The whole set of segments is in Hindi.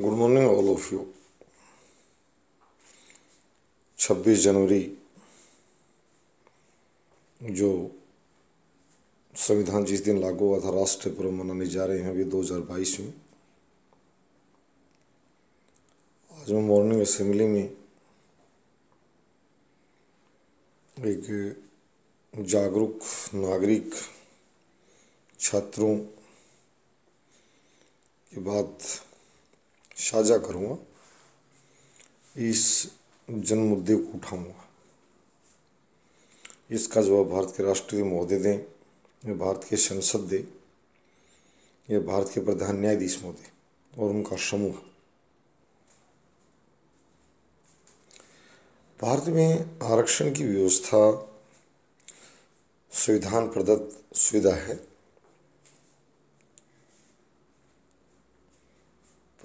good morning all of you 26 जनवरी जो संविधान जिस दिन लागू हुआ था राष्ट्रीय पर्व मनाने जा रहे हैं अभी 2022 में आज मैं मॉर्निंग असेंबली में एक जागरूक नागरिक छात्रों की बात साझा करूँगा इस जन मुद्दे को उठाऊँगा इसका जवाब भारत के राष्ट्रपति महोदय दें या भारत के संसद दें या भारत के प्रधान न्यायाधीश महोदय और उनका समूह भारत में आरक्षण की व्यवस्था संविधान प्रदत्त सुविधा है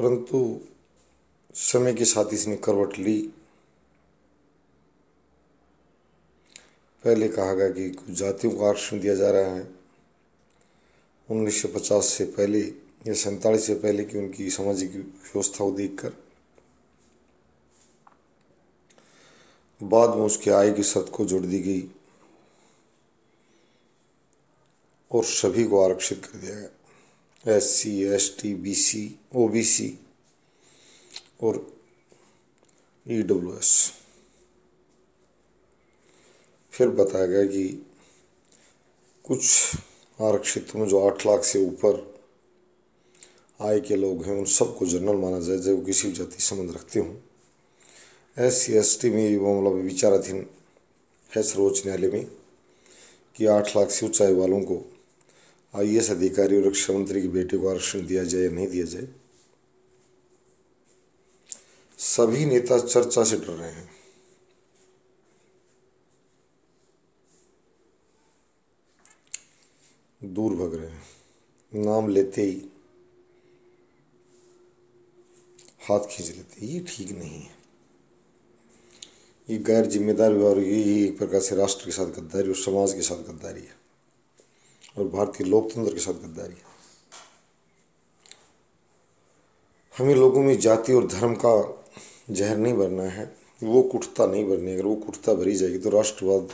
परंतु समय के साथ इसने करवट ली पहले कहा गया कि कुछ जातियों को आरक्षण दिया जा रहा है 1950 से पहले या सैतालीस से पहले की उनकी सामाजिक व्यवस्था को देखकर बाद में उसके आय की शर्त को जोड़ दी गई और सभी को आरक्षित कर दिया गया S C S T B C O B C और ई डब्ल्यू एस फिर बताया गया कि कुछ आरक्षित में जो आठ लाख से ऊपर आय के लोग हैं उन सबको जनरल माना जाए जब किसी भी जाति संबंध रखते हों एस सी एस टी में ये मामला विचाराधीन है सर्वोच्च न्यायालय में कि आठ लाख से ऊंचाई वालों को आई एस अधिकारी और रक्षा मंत्री की बेटी को आरक्षण दिया जाए या नहीं दिया जाए सभी नेता चर्चा से डर रहे हैं दूर भग रहे हैं नाम लेते ही हाथ खींच लेते ये ठीक नहीं है ये गैर जिम्मेदार व्यवहार ये ही एक प्रकार से राष्ट्र के साथ गद्दारी और समाज के साथ गद्दारी है और भारतीय लोकतंत्र के साथ गद्दारी हमें लोगों में जाति और धर्म का जहर नहीं भरना है वो कुटता नहीं भरनी अगर वो कुटता भरी जाएगी तो राष्ट्रवाद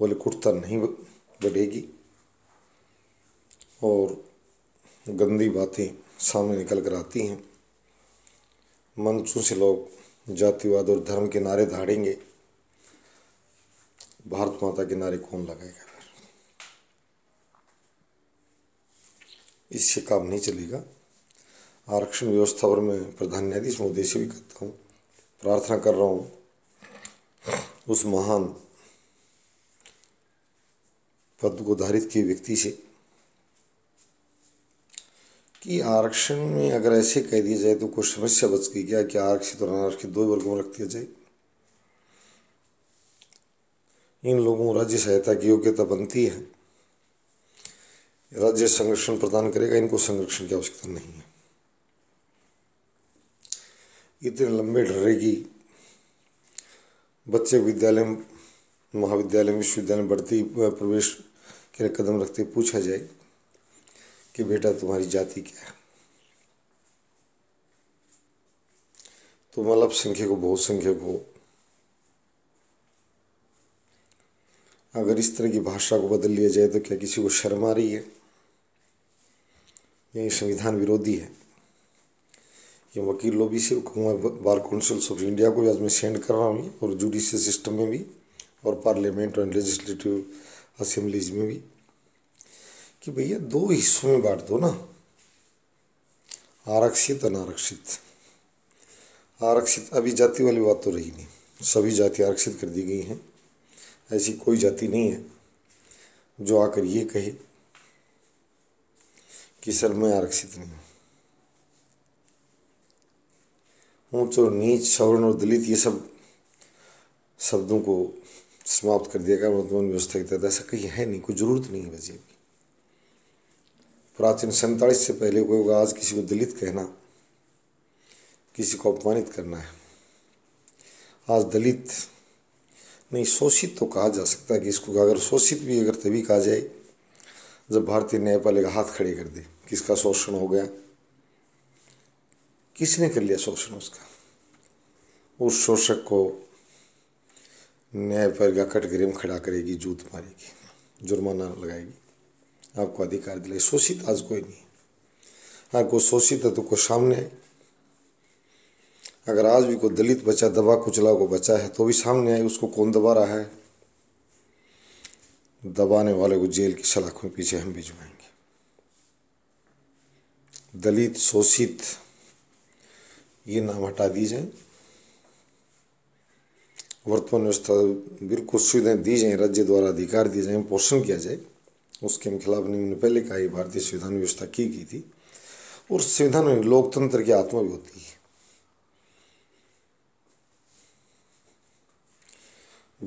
वाली कुटता नहीं बढ़ेगी और गंदी बातें सामने निकल कर आती हैं मंचों से लोग जातिवाद और धर्म के नारे धाड़ेंगे भारत माता के नारे कौन लगाएगा इससे काम नहीं चलेगा आरक्षण व्यवस्था पर मैं प्रधान न्यायाधीश महोदय से भी करता हूँ प्रार्थना कर रहा हूँ उस महान पद को धारित किए व्यक्ति से कि आरक्षण में अगर ऐसे कह दिया जाए तो कोई समस्या बच गई क्या कि आरक्षित और अनारक्षित दो वर्गों में रख दिया जाए इन लोगों राज्य सहायता की योग्यता बनती है राज्य संरक्षण प्रदान करेगा इनको संरक्षण की आवश्यकता नहीं है इतने लंबे डरेगी बच्चे विद्यालय महाविद्यालय विश्वविद्यालय में प्रवेश के लिए कदम रखते पूछा जाए कि बेटा तुम्हारी जाति क्या है तुम अल्पसंख्यक हो बहुसंख्यक हो अगर इस तरह की भाषा को बदल लिया जाए तो क्या किसी को शर्म आ रही है ये संविधान विरोधी है ये वकील लोबी से कहूँगा बार काउंसिल्स ऑफ इंडिया को आज मैं सेंड कर रहा हूँ और जुडिशियल सिस्टम में भी और पार्लियामेंट और लेजिस्लेटिव असेंबलीज में भी कि भैया दो हिस्सों में बांट दो ना आरक्षित अनारक्षित आरक्षित अभी जाति वाली बात तो रही नहीं सभी जाति आरक्षित कर दी गई हैं ऐसी कोई जाति नहीं है जो आकर ये कहे कि सर मैं आरक्षित नहीं हूँ ऊँच और नीच सवर्ण और दलित ये सब शब्दों को समाप्त कर दिया गया वर्तमान व्यवस्था के तहत ऐसा कहीं है नहीं कोई ज़रूरत नहीं है वजीब की प्राचीन सैंतालीस से पहले कोई आज किसी को दलित कहना किसी को अपमानित करना है आज दलित नहीं शोषित तो कहा जा सकता है कि इसको अगर शोषित भी अगर तभी कहा जाए जब भारतीय न्यायपालिका हाथ खड़े कर दे किसका शोषण हो गया किसने कर लिया शोषण उसका उस शोषक को न्याय पर का कटघरे में खड़ा करेगी जूत मारेगी जुर्माना लगाएगी आपको अधिकार दिलाई शोषित आज कोई नहीं हर कोई शोषित है तो कोई सामने आए अगर आज भी कोई दलित बचा दबा कुचला को बचा है तो भी सामने आए उसको कौन दबा रहा है दबाने वाले को जेल की सलाखों के पीछे हम भिजवाएंगे दलित शोषित ये नाम हटा दिए जाए वर्तमान व्यवस्था बिल्कुल सुविधाएं दी जाए राज्य द्वारा अधिकार दिए जाए पोषण किया जाए उसके खिलाफ निम्न पहले का ही भारतीय संविधान व्यवस्था की गई थी और संविधान में लोकतंत्र की आत्मा भी होती है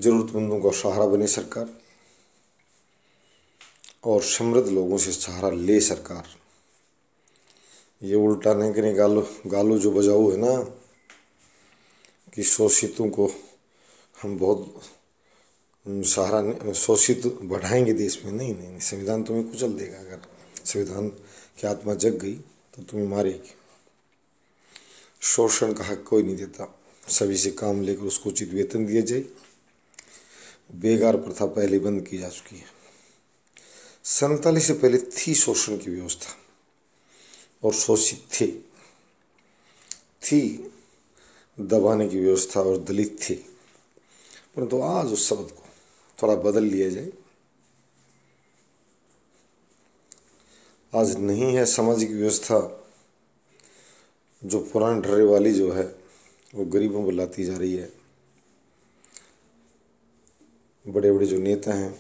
जरूरतमंदों का सहारा बने सरकार और समृद्ध लोगों से सहारा ले सरकार ये उल्टा नहीं करें गालू गालू जो बजाऊ है ना कि शोषितों को हम बहुत सहारा शोषित बढ़ाएंगे देश में नहीं नहीं, नहीं संविधान तुम्हें कुचल देगा अगर संविधान की आत्मा जग गई तो तुम्हें मारेगी शोषण का हक कोई नहीं देता सभी से काम लेकर उसको उचित वेतन दिया जाए बेगार प्रथा पहले बंद की जा चुकी है सैतालीस से पहले थी शोषण की व्यवस्था और शोषित थे थी दबाने की व्यवस्था और दलित थी परंतु तो आज उस शब्द को थोड़ा बदल लिया जाए आज नहीं है सामाजिक व्यवस्था जो पुराने ढर्रे वाली जो है वो गरीबों को लाती जा रही है बड़े बड़े जो नेता हैं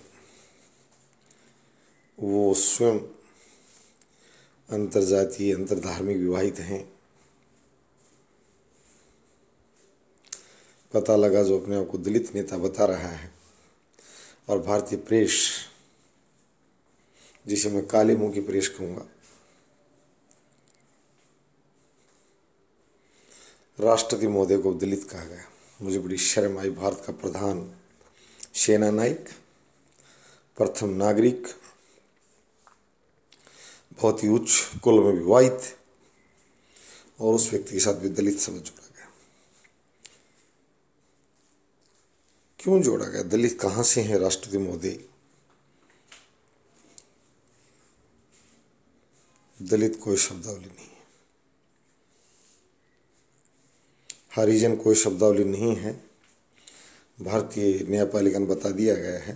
वो स्वयं अंतर्जातीय अंतर्धार्मिक विवाहित हैं पता लगा जो अपने आप को दलित नेता बता रहा है और भारतीय प्रेस जिसे मैं काले मुंह की प्रेस कहूंगा राष्ट्रपति महोदय को दलित कहा गया मुझे बड़ी शर्म आई भारत का प्रधान सेना नायक प्रथम नागरिक बहुत ही उच्च कुल में विवाहित और उस व्यक्ति के साथ भी दलित शब्द जोड़ा गया क्यों जोड़ा गया दलित कहां से है राष्ट्रपति मोदी दलित कोई शब्दावली नहीं है हरिजन कोई शब्दावली नहीं है भारतीय न्यायपालिका ने बता दिया गया है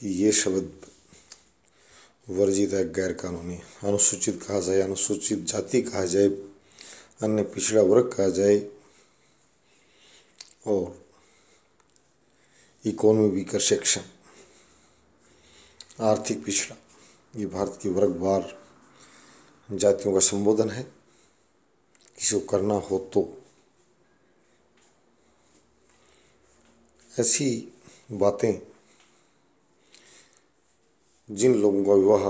कि ये शब्द वर्जित है गैरकानूनी अनुसूचित कहा जाए अनुसूचित जाति कहा जाए अन्य पिछड़ा वर्ग कहा जाए और इकोनॉमी वीकर सेक्शन आर्थिक पिछड़ा ये भारत की वर्गवार जातियों का संबोधन है किसी को करना हो तो ऐसी बातें जिन लोगों का विवाह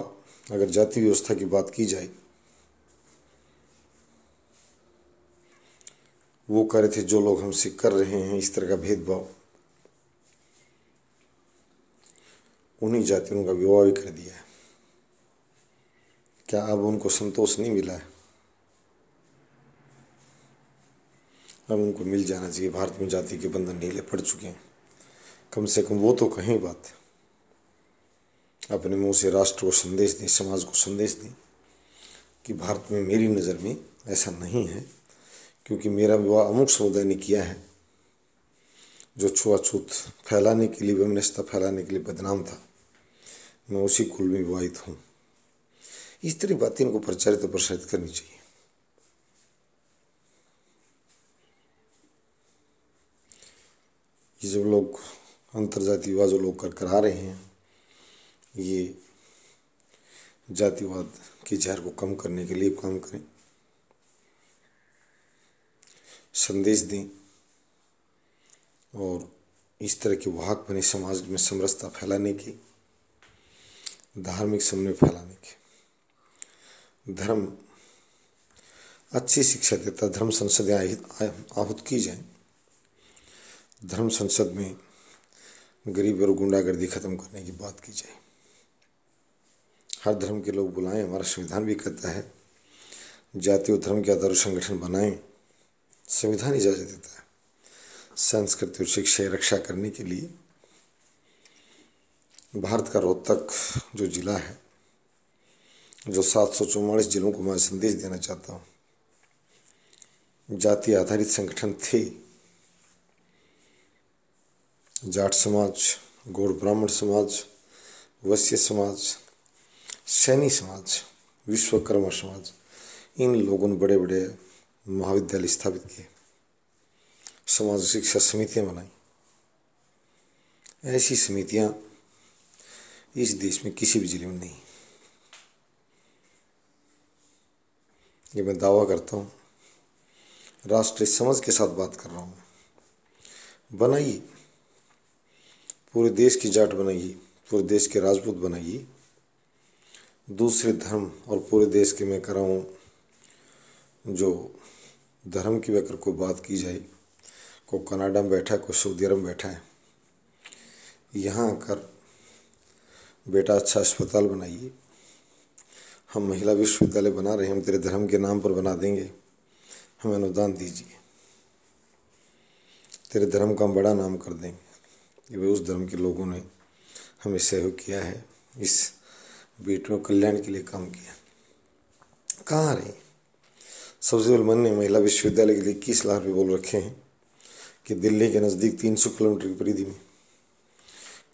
अगर जाति व्यवस्था की बात की जाए वो रहे थे जो लोग हमसे कर रहे हैं इस तरह का भेदभाव उन्हीं जातियों का विवाह भी कर दिया है क्या अब उनको संतोष नहीं मिला है अब उनको मिल जाना चाहिए भारत में जाति के बंधन नीले पड़ चुके हैं कम से कम वो तो कहीं बात है अपने मुंह से राष्ट्र को संदेश दें समाज को संदेश दें कि भारत में मेरी नज़र में ऐसा नहीं है क्योंकि मेरा विवाह अमुक समुदाय ने किया है जो छुआछूत फैलाने के लिए वमनस्ता फैलाने के लिए बदनाम था मैं उसी कुल में विवाहित हूँ इस तरह बातें इनको प्रचारित और प्रसारित करनी चाहिए ये जब लोग अंतर्जातीय विवाह जो लोग कर कर आ रहे हैं ये जातिवाद की जहर को कम करने के लिए काम करें संदेश दें और इस तरह के वाहक बने समाज में समरसता फैलाने की धार्मिक समन्वय फैलाने की धर्म अच्छी शिक्षा देता धर्म संसद आहूत की जाए धर्म संसद में गरीब और गुंडागर्दी ख़त्म करने की बात की जाए हर धर्म के लोग बुलाएं हमारा संविधान भी कहता है जाति और धर्म के आधार संगठन बनाएं संविधान इजाज़त देता है संस्कृति और शिक्षा रक्षा करने के लिए भारत का रोहतक जो जिला है जो सात सौ चौवालीस जिलों को मैं संदेश देना चाहता हूँ जाति आधारित संगठन थे जाट समाज गौर ब्राह्मण समाज वैश्य समाज सैनी समाज विश्वकर्मा समाज इन लोगों ने बड़े बड़े महाविद्यालय स्थापित किए समाज शिक्षा समितियां बनाई ऐसी समितियां इस देश में किसी भी जिले में नहीं ये मैं दावा करता हूँ राष्ट्रीय समझ के साथ बात कर रहा हूँ बनाइए पूरे देश की जाट बनाइए पूरे देश के राजपूत बनाइए दूसरे धर्म और पूरे देश के मैं कराऊँ जो धर्म की लेकर कोई बात की जाए को कनाडा में बैठा है कोई सऊदी अरब बैठा है यहाँ आकर बेटा अच्छा अस्पताल बनाइए हम महिला विश्वविद्यालय बना रहे हैं हम तेरे धर्म के नाम पर बना देंगे हमें अनुदान दीजिए तेरे धर्म का हम बड़ा नाम कर देंगे ये उस धर्म के लोगों ने हमें सहयोग किया है इस बेटियों कल्याण के लिए काम किया कहाँ रही सबसे मन ने महिला विश्वविद्यालय के लिए इक्कीस लाख रुपये बोल रखे हैं कि दिल्ली के नज़दीक 300 किलोमीटर की परिधि में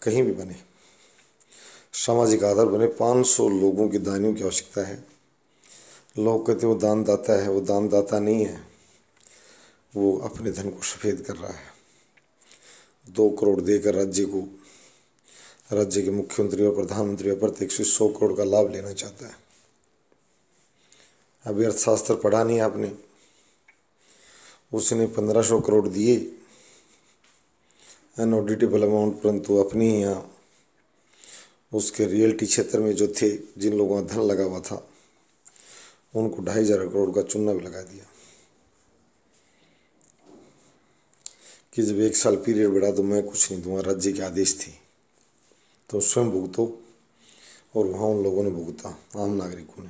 कहीं भी बने सामाजिक आधार बने 500 लोगों के दानियों की आवश्यकता है लोग कहते हैं वो दानदाता है वो दानदाता नहीं है वो अपने धन को सफ़ेद कर रहा है दो करोड़ देकर राज्य को राज्य के मुख्यमंत्री और प्रधानमंत्री प्रत्येक तो से सौ करोड़ का लाभ लेना चाहता है अभी अर्थशास्त्र पढ़ा नहीं आपने उसने पंद्रह सौ करोड़ दिए अनऑडिटेबल अमाउंट परंतु अपने यहाँ उसके रियल्टी क्षेत्र में जो थे जिन लोगों का धन लगा हुआ था उनको ढाई हज़ार करोड़ का चुनाव भी लगा दिया कि जब एक साल पीरियड बढ़ा तो मैं कुछ नहीं दूंगा राज्य के आदेश थी तो स्वयं भुगतो और वहाँ उन लोगों ने भुगता आम नागरिकों ने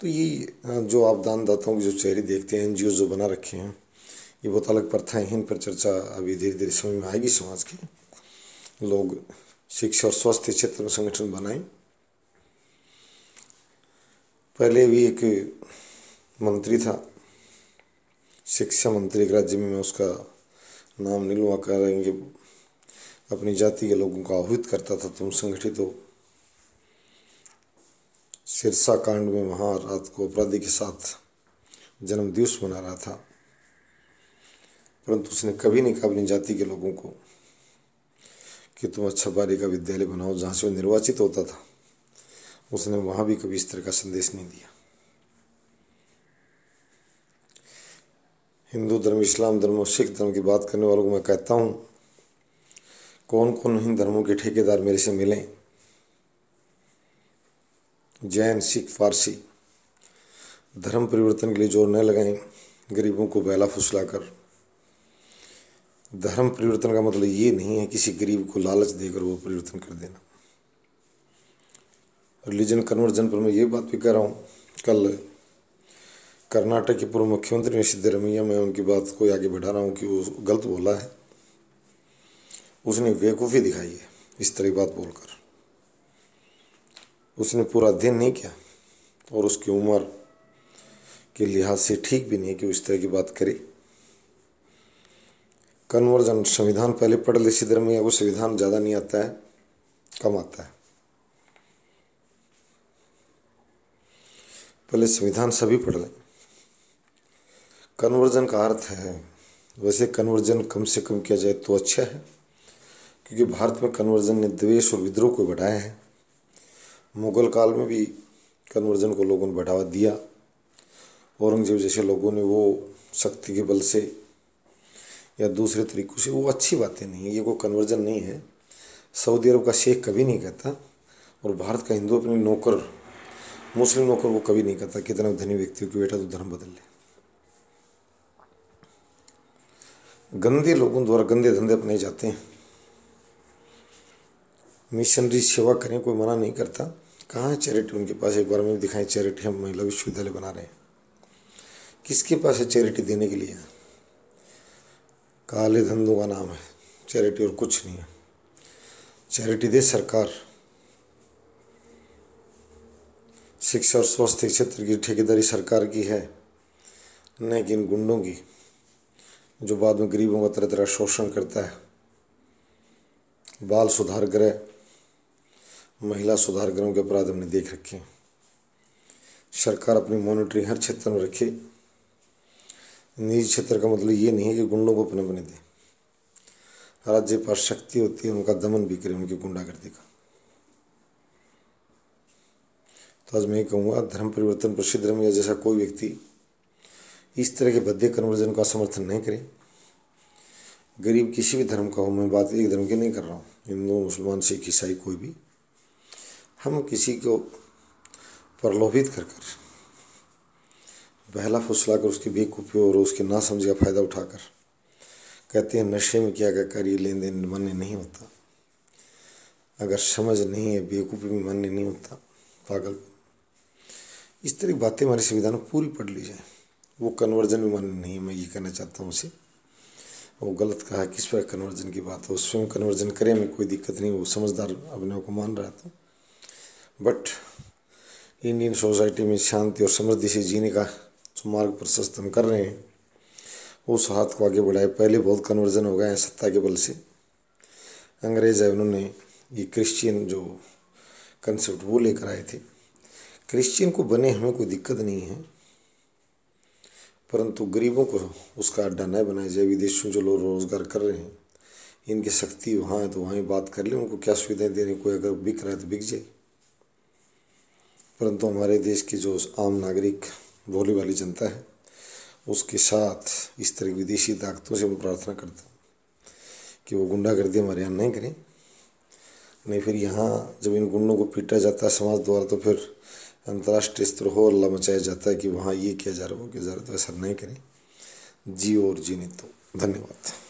तो ये जो आप दानदाताओं के जो चेहरे देखते हैं एन जो बना रखे हैं ये बहुत अलग प्रथाएँ हैं इन पर चर्चा अभी धीरे धीरे समय में आएगी समाज के लोग शिक्षा और स्वास्थ्य क्षेत्र में संगठन बनाए पहले भी एक मंत्री था शिक्षा मंत्री एक राज्य में मैं उसका नाम नहीं लूँगा कह रहे हैं कि अपनी जाति के लोगों का आहूत करता था तुम संगठित हो सिरसा कांड में वहाँ रात को अपराधी के साथ जन्मदिवस मना रहा था परंतु उसने कभी नहीं कहा अपनी जाति के लोगों को कि तुम अच्छा का विद्यालय बनाओ जहाँ से वो निर्वाचित होता था उसने वहाँ भी कभी इस तरह का संदेश नहीं दिया हिंदू धर्म इस्लाम धर्म और सिख धर्म की बात करने वालों को मैं कहता हूँ कौन कौन हिंद धर्मों के ठेकेदार मेरे से मिलें जैन सिख फारसी धर्म परिवर्तन के लिए जोर न लगाएं गरीबों को फुसला फुसलाकर धर्म परिवर्तन का मतलब ये नहीं है किसी गरीब को लालच देकर वो परिवर्तन कर देना रिलीजन कन्वर्जन पर मैं ये बात भी कर रहा हूँ कल कर्नाटक के पूर्व मुख्यमंत्री ने सिद्धरमैया मैं उनकी बात को आगे बढ़ा रहा हूँ कि वो गलत बोला है उसने बेवकूफ़ी दिखाई है इस तरह बात बोलकर उसने पूरा अध्ययन नहीं किया और उसकी उम्र के लिहाज से ठीक भी नहीं कि उस तरह की बात करे कन्वर्जन संविधान पहले पढ़ ले धर्म में वो संविधान ज़्यादा नहीं आता है कम आता है पहले संविधान सभी पढ़ लें कन्वर्जन का अर्थ है वैसे कन्वर्जन कम से कम किया जाए तो अच्छा है क्योंकि भारत में कन्वर्जन ने द्वेष और विद्रोह को बढ़ाया है मुगल काल में भी कन्वर्जन को लोगों ने बढ़ावा दिया औरंगजेब जैसे लोगों ने वो शक्ति के बल से या दूसरे तरीक़ों से वो अच्छी बातें नहीं है ये कोई कन्वर्जन नहीं है सऊदी अरब का शेख कभी नहीं कहता और भारत का हिंदू अपने नौकर मुस्लिम नौकर वो कभी नहीं कहता कितना धनी व्यक्ति हो कि बेटा तो धर्म बदल ले गंदे लोगों द्वारा गंदे धंधे अपनाए जाते हैं मिशनरी सेवा करें कोई मना नहीं करता कहाँ है चैरिटी उनके पास एक बार में दिखाएं चैरिटी हम महिला विश्वविद्यालय बना रहे हैं किसके पास है चैरिटी देने के लिए काले धंधों का नाम है चैरिटी और कुछ नहीं है चैरिटी दे सरकार शिक्षा और स्वास्थ्य क्षेत्र की ठेकेदारी सरकार की है न कि इन गुंडों की जो बाद में गरीबों का तरह तरह शोषण करता है बाल सुधार गृह महिला सुधार गृहों के अपराध हमने देख रखे हैं सरकार अपनी मॉनिटरिंग हर क्षेत्र में रखे निजी क्षेत्र का मतलब ये नहीं है कि गुंडों को अपने बने दें राज्य पास शक्ति होती है उनका दमन भी करे उनकी गुंडागर्दी का तो आज मैं ये कहूँगा धर्म परिवर्तन प्रसिद्ध धर्म या जैसा कोई व्यक्ति इस तरह के भद्दे कन्वर्जन का समर्थन नहीं करे गरीब किसी भी धर्म का हो मैं बात एक धर्म की नहीं कर रहा हूँ हिंदू मुसलमान सिख ईसाई कोई भी हम किसी को प्रलोभित कर कर बहला फुसला कर उसकी बेकूफ़ी और उसके ना समझ का फ़ायदा उठाकर कहते हैं नशे में क्या क्या ये लेन देन मान्य नहीं होता अगर समझ नहीं है बेवकूफ़ी में मान्य नहीं होता पागल इस तरह की बातें हमारे संविधान में पूरी पढ़ ली जाए वो कन्वर्जन में मान्य नहीं है मैं ये कहना चाहता हूँ उसे वो गलत कहा किस पर कन्वर्जन की बात हो स्वयं कन्वर्जन करें में कोई दिक्कत नहीं वो समझदार अपने को मान रहा था बट इंडियन सोसाइटी में शांति और समृद्धि से जीने का जो मार्ग प्रशस्त हम कर रहे हैं उस हाथ को आगे बढ़ाए पहले बहुत कन्वर्जन हो गए हैं सत्ता के बल से अंग्रेज है उन्होंने ये क्रिश्चियन जो कंसेप्ट वो लेकर आए थे क्रिश्चियन को बने हमें कोई दिक्कत नहीं है परंतु गरीबों को उसका अड्डा न बनाया जाए विदेशों जो लोग रोज़गार कर रहे हैं इनकी शक्ति वहाँ है तो ही बात कर ले उनको क्या सुविधाएं देने कोई अगर बिक रहा है तो बिक जाए परंतु हमारे देश की जो आम नागरिक बोली वाली जनता है उसके साथ इस तरह की विदेशी ताकतों से मैं प्रार्थना करता हूँ कि वो गुंडागर्दी हमारे यहाँ नहीं करें नहीं फिर यहाँ जब इन गुंडों को पीटा जाता है समाज द्वारा तो फिर अंतर्राष्ट्रीय स्तर हो अल्लाह मचाया जाता है कि वहाँ ये किया जा रहा है वो किया जा रहा है तो ऐसा नहीं करें जी और जी नहीं तो धन्यवाद